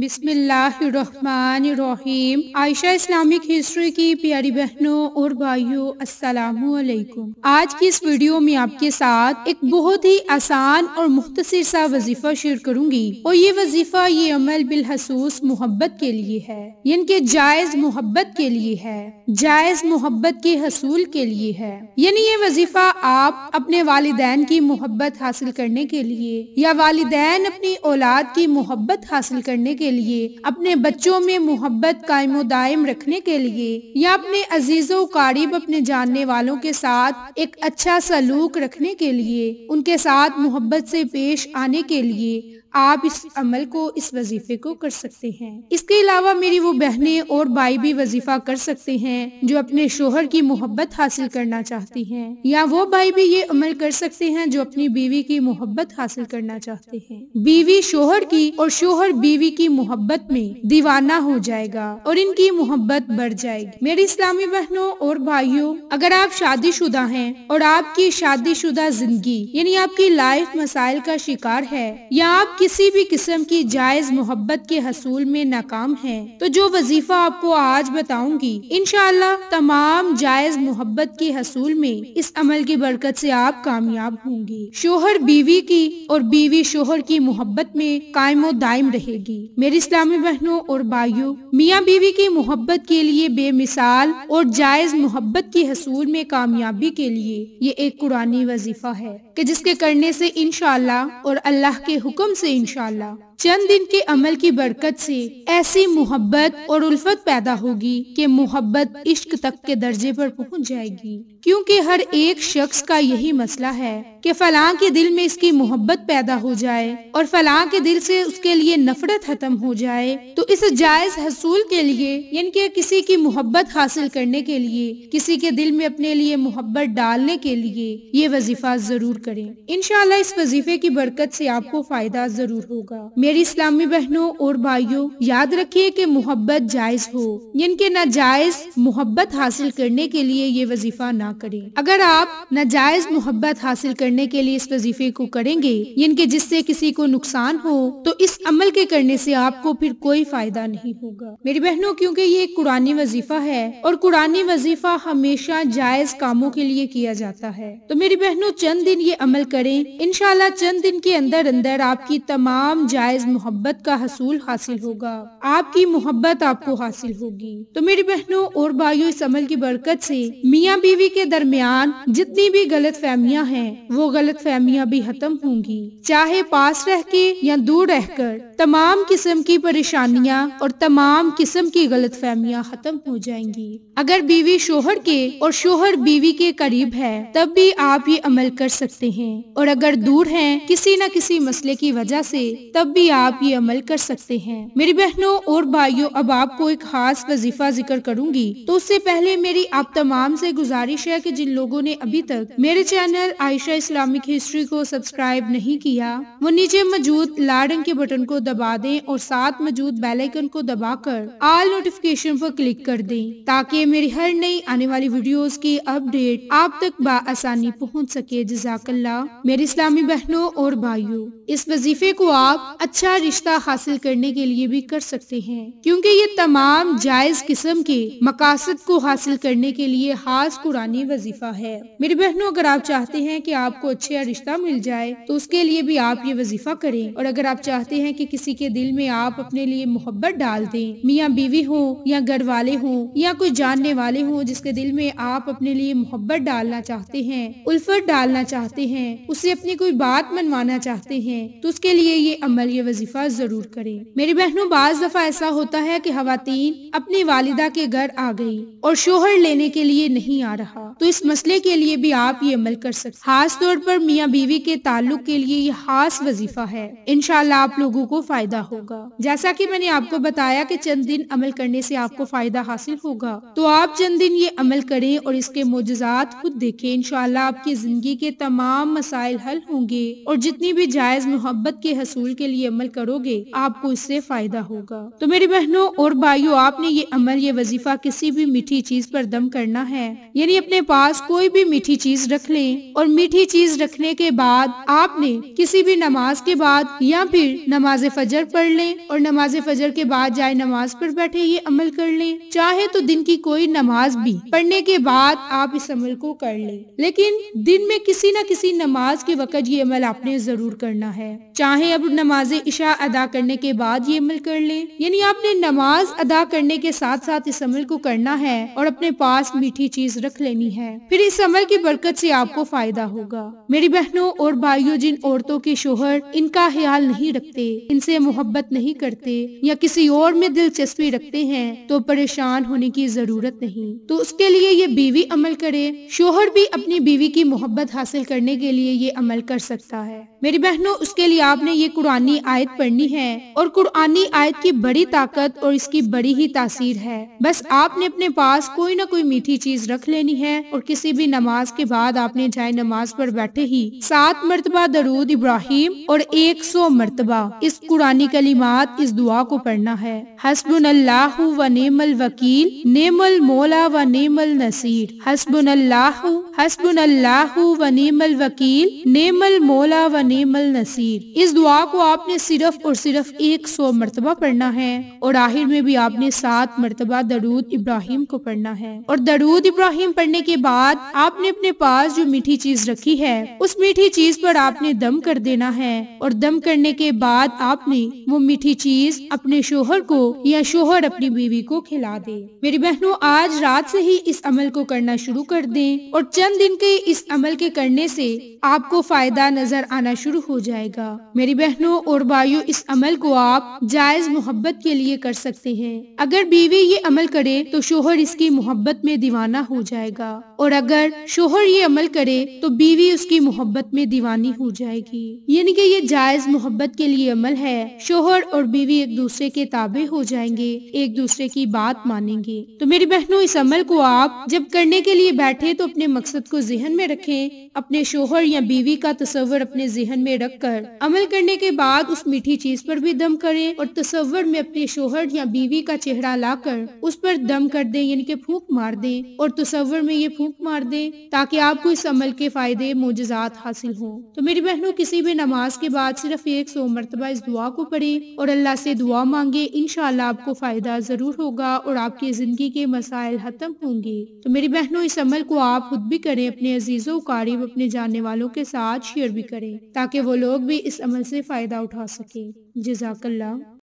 बिस्मिल्लाहिर्रहमानिर्रहीम Ayesha Islamic history की प्यारी बहनों और भाइयों अस्सलामुअलैकुम आज की इस वीडियो में आपके साथ एक बहुत ही आसान और मुख्तसर सा वजीफा शेयर करूंगी और ये वजीफा ये अमल बिलहसूस मोहब्बत के लिए है यानी के जायज मोहब्बत के लिए है जायज मोहब्बत के हसूल के लिए है यानी ये वजीफा आप अपने वाले की मोहब्बत हासिल करने के लिए या वालदेन अपनी औलाद की मोहब्बत हासिल करने के के लिए अपने बच्चों में मोहब्बत कायम दायम रखने के लिए या अपने अजीजों कारीब अपने जानने वालों के साथ एक अच्छा सलूक रखने के लिए उनके साथ मोहब्बत से पेश आने के लिए आप इस अमल को इस वजीफे को कर सकते हैं इसके अलावा मेरी वो बहनें और भाई भी वजीफा कर सकते हैं जो अपने शोहर की मोहब्बत हासिल करना चाहती हैं या वो भाई भी ये अमल कर सकते हैं जो अपनी बीवी की मोहब्बत हासिल करना चाहते हैं बीवी शोहर की और शोहर बीवी की मोहब्बत में दीवाना हो जाएगा और इनकी मोहब्बत बढ़ जाएगी मेरी इस्लामी बहनों और भाइयों अगर आप शुदा हैं और आपकी शुदा जिंदगी यानी आपकी लाइफ मसाइल का शिकार है या आपकी किसी भी किस्म की जायज मोहब्बत के हसूल में नाकाम है तो जो वजीफा आपको आज बताऊंगी इनशाला तमाम जायज मोहब्बत के हसूल में इस अमल की बरकत ऐसी आप कामयाब होंगी शोहर बीवी की और बीवी शोहर की मोहब्बत में कायम दायम रहेगी मेरी इस्लामी बहनों और भाइयों मियाँ बीवी की मोहब्बत के लिए बेमिसाल और जायज मोहब्बत के हसूल में कामयाबी के लिए ये एक कुरानी वजीफा है की जिसके करने से इनशाला और अल्लाह के हुक्म से से इनशाला चंद दिन के अमल की बरकत से ऐसी मोहब्बत और उल्फत पैदा होगी कि मोहब्बत इश्क तक के दर्जे पर पहुंच जाएगी क्योंकि हर एक शख्स का यही मसला है कि फलां के दिल में इसकी मोहब्बत पैदा हो जाए और फलां के दिल से उसके लिए नफरत खत्म हो जाए तो इस जायज हसूल के लिए यानी कि किसी की मोहब्बत हासिल करने के लिए किसी के दिल में अपने लिए मोहब्बत डालने के लिए ये वजीफा जरूर करें इनशाला इस वजीफे की बरकत से आपको फायदा जरूर होगा मेरी इस्लामी बहनों और भाइयों याद रखिए कि मोहब्बत जायज हो जिनके नाजायज मोहब्बत हासिल करने के लिए ये वजीफा ना करें अगर आप नाजायज मोहब्बत हासिल करने के लिए इस वजीफे को करेंगे जिनके जिससे किसी को नुकसान हो तो इस अमल के करने से आपको फिर कोई फायदा नहीं होगा मेरी बहनों क्योंकि ये एक कुरानी वजीफा है और कुरानी वजीफा हमेशा जायज कामों के लिए किया जाता है तो मेरी बहनों चंद दिन ये अमल करें इनशाला चंद दिन के अंदर अंदर आपकी तमाम जायज जायज मोहब्बत का हसूल हासिल होगा आपकी मोहब्बत आपको हासिल होगी तो मेरी बहनों और भाइयों इस अमल की बरकत से मियाँ बीवी के दरमियान जितनी भी गलत फहमियाँ हैं वो गलत फहमियाँ भी खत्म होंगी चाहे पास रह के या दूर रहकर तमाम किस्म की परेशानियाँ और तमाम किस्म की गलत फहमियाँ खत्म हो जाएंगी अगर बीवी शोहर के और शोहर बीवी के करीब है तब भी आप ये अमल कर सकते हैं और अगर दूर हैं किसी न किसी मसले की वजह से तब भी ही आप ये अमल कर सकते हैं मेरी बहनों और भाइयों अब आपको एक खास वजीफा जिक्र करूंगी तो उससे पहले मेरी आप तमाम से गुजारिश है कि जिन लोगों ने अभी तक मेरे चैनल आयशा इस्लामिक हिस्ट्री को सब्सक्राइब नहीं किया वो नीचे मौजूद लाल रंग के बटन को दबा दें और साथ मौजूद बेलाइकन को दबा कर ऑल नोटिफिकेशन पर क्लिक कर दे ताकि मेरी हर नई आने वाली वीडियो की अपडेट आप तक बसानी पहुँच सके जजाकल्ला मेरी इस्लामी बहनों और भाइयों इस वजीफे को आप अच्छा रिश्ता हासिल करने के लिए भी कर सकते हैं क्योंकि ये तमाम जायज किस्म के मकासद को हासिल करने के लिए खास कुरानी वजीफा है मेरी बहनों अगर आप चाहते हैं कि आपको अच्छा रिश्ता मिल जाए तो उसके लिए भी आप ये वजीफा करें और अगर आप चाहते हैं कि किसी के दिल में आप अपने लिए मोहब्बत डाल दें मियाँ बीवी हो या घर वाले हों या कोई जानने वाले हों जिसके दिल में आप अपने लिए मोहब्बत डालना चाहते हैं उल्फत डालना चाहते हैं उसे अपनी कोई बात मनवाना चाहते हैं तो उसके लिए ये अमल ये वजीफा जरूर करें मेरी बहनों बाज दफा ऐसा होता है कि खातन अपनी वालिदा के घर आ गई और शोहर लेने के लिए नहीं आ रहा तो इस मसले के लिए भी आप ये अमल कर सकते खास तौर पर मियाँ बीवी के ताल्लुक के लिए ये खास वजीफा है इनशाला आप लोगों को फायदा होगा जैसा की मैंने आपको बताया की चंद दिन अमल करने ऐसी आपको फायदा हासिल होगा तो आप चंद दिन ये अमल करें और इसके मोजात खुद देखे इनशाला आपकी जिंदगी के तमाम मसाइल हल होंगे और जितनी भी जायज मोहब्बत के हसूल के लिए अमल करोगे आपको इससे फायदा होगा तो मेरी बहनों और भाइयों आपने ये अमल ये वजीफा किसी भी मीठी चीज पर दम करना है यानी अपने पास कोई भी मीठी चीज रख लें और मीठी चीज रखने के बाद आपने किसी भी नमाज के बाद या फिर नमाज फजर पढ़ लें और नमाज फजर के बाद जाए नमाज पर बैठे ये अमल कर लें चाहे तो दिन की कोई नमाज भी पढ़ने के बाद आप इस अमल को कर लें लेकिन दिन में किसी न किसी नमाज के वक़्त ये अमल आपने जरूर करना है चाहे अब नमाज इशा अदा करने के बाद ये अमल कर लें यानी आपने नमाज अदा करने के साथ साथ इस अमल को करना है और अपने पास मीठी चीज रख लेनी है फिर इस अमल की बरकत से आपको फायदा होगा मेरी बहनों और भाइयों जिन औरतों के शोहर इनका ख्याल नहीं रखते इनसे मोहब्बत नहीं करते या किसी और में दिलचस्पी रखते हैं तो परेशान होने की जरूरत नहीं तो उसके लिए ये बीवी अमल करे शोहर भी अपनी बीवी की मोहब्बत हासिल करने के लिए ये अमल कर सकता है मेरी बहनों उसके लिए आपने ये कुरानी आयत पढ़नी है और कुरानी आयत की बड़ी ताकत और इसकी बड़ी ही तासीर है बस आपने अपने पास कोई ना कोई मीठी चीज रख लेनी है और किसी भी नमाज के बाद आपने जाए नमाज पर बैठे ही सात मरतबा दरूद इब्राहिम और एक सौ मरतबा इस कुरानी कलीमात इस दुआ को पढ़ना है हसबन अल्लाह व नेमल वकील नेमल मोला व नेमल नसीर हसबन अल्लाह हसबन अल्लाह व नेमल वकील नेमल मोला व नेमल नसीर इस दुआ को आपने आपने सिर्फ और सिर्फ एक सौ मरतबा पढ़ना है और आखिर में भी आपने सात मरतबा दरूद इब्राहिम को पढ़ना है और दरूद इब्राहिम पढ़ने के बाद आपने अपने पास जो मीठी चीज रखी है उस मीठी चीज पर आपने दम कर देना है और दम करने के बाद आपने वो मीठी चीज अपने शोहर को या शोहर अपनी बीवी को खिला दे मेरी बहनों आज रात से ही इस अमल को करना शुरू कर दें और चंद दिन के इस अमल के करने से आपको फायदा नजर आना शुरू हो जाएगा मेरी बहनों और भाइयों इस अमल को आप जायज मोहब्बत के लिए कर सकते हैं अगर बीवी ये अमल करे तो शोहर इसकी मोहब्बत में दीवाना हो जाएगा और अगर शोहर ये अमल करे तो बीवी उसकी मोहब्बत में दीवानी हो जाएगी यानी कि ये जायज मोहब्बत के लिए अमल है शोहर और बीवी एक दूसरे के ताबे हो जाएंगे एक दूसरे की बात मानेंगे तो मेरी बहनों इस अमल को आप जब करने के लिए बैठे तो अपने मकसद को जहन में रखें अपने शोहर या बीवी का तस्वर अपने जहन में रख कर अमल करने के बाद उस मीठी चीज पर भी दम करें और तस्वर में अपने शोहर या बीवी का चेहरा लाकर उस पर दम कर दें यानी के फूक मार दें और तस्वर में ये फूक मार दें ताकि आपको इस अमल के फायदे मोजात हासिल हो तो मेरी बहनों किसी भी नमाज के बाद सिर्फ एक सौ मरतबा इस दुआ को पढ़े और अल्लाह से दुआ मांगे इन आपको फायदा जरूर होगा और आपकी जिंदगी के मसाइल खत्म होंगे तो मेरी बहनों इस अमल को आप खुद भी करें अपने अजीजों करीब अपने जानने वालों के साथ शेयर भी करें ताकि वो लोग भी इस अमल से फायदा उठा सके जजाकल्ला